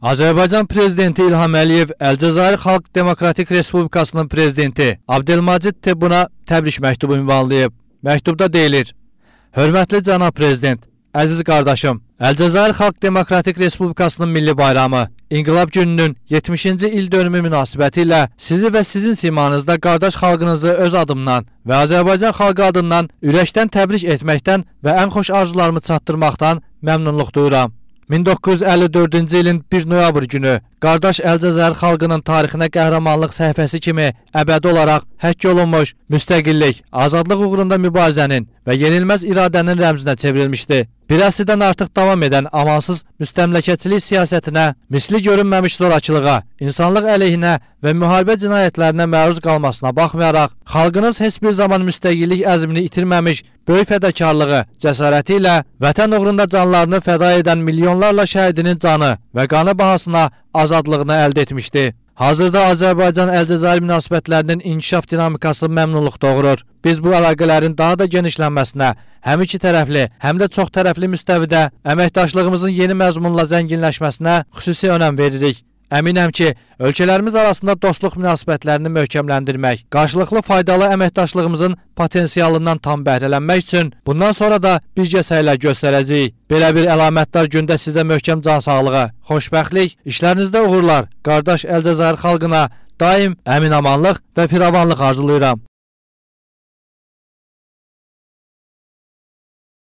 Azərbaycan prezidenti İlham Əliyev Əlcəzair Xalq Demokratik Respublikasının prezidenti Abdelmacid Tebuna təbrik məktubu ünvanlayıb. Məktubda deyilir: Hörmətli cənab prezident, əziz qardaşım, Əlcəzair Xalq Demokratik Respublikasının milli bayramı İnqilab gününün 70-ci il dönümü münasibəti ilə sizi və sizin simanızda qardaş xalqınızı öz adımdan və Azərbaycan xalqı adından ürəkdən təbrik etməkdən və ən xoş arzularımı çatdırmaqdan məmnunluq duyuram. 1954-cü ilin 1 noyabr günü qardaş Əlcəzər xalqının tarixinə qəhrəmanlıq səhifəsi kimi əbədi olaraq həkk olunmuş müstəqillik, azadlıq uğrunda mübarizənin və yenilməz iradənin rəmzinə çevrilmişdi. Bir əsrdən artıq davam edən amansız müstəmləkəçilik siyasətinə, misli görünməmiş zorakılığa, insanlıq əleyhinə və müharibə cinayətlərinə məruz qalmasına baxmayaraq, xalqınız heç bir zaman müstəqillik əzmini itirməmiş, böyük fədakarlığı, cəsarəti ilə vətən uğrunda canlarını fəda edən milyonlarla şəhidinin canı və qanı bahasına azadlığını əldə etmişdi. Hazırda Azərbaycan-Əlcəzair münasibətlərinin inkişaf dinamikası məmnunluq doğurur. Biz bu əlaqələrin daha da genişlənməsinə, həm iki tərəfli, həm də çox tərəfli müstəvidə əməkdaşlığımızın yeni məzmunla zənginləşməsinə xüsusi önəm veririk. Əminəm ki, ölkələrimiz arasında dostluq münasibətlərini möhkəmləndirmək, qarşılıqlı faydalı əməkdaşlığımızın potensialından tam bəhrələnmək üçün bundan sonra da birgə səylər göstərəcəyik. Belə bir əlamətdar gündə sizə möhkəm cansağlığı, xoşbəxtlik, işlərinizdə uğurlar, qardaş Əlcəzair xalqına daim əminamanlıq və firavanlıq arzulayıram.